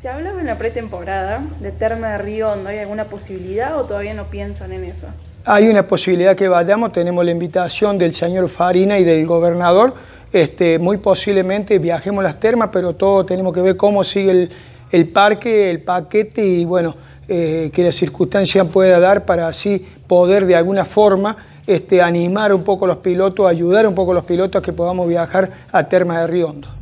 Se hablaba en la pretemporada de Terma de Río ¿Hay alguna posibilidad o todavía no piensan en eso? Hay una posibilidad que vayamos, tenemos la invitación del señor Farina y del gobernador. Este, muy posiblemente viajemos las termas, pero todo tenemos que ver cómo sigue el, parque, el paquete y bueno, eh, que la circunstancia pueda dar para así poder de alguna forma este, animar un poco los pilotos, ayudar un poco los pilotos a que podamos viajar a Termas de Riondo.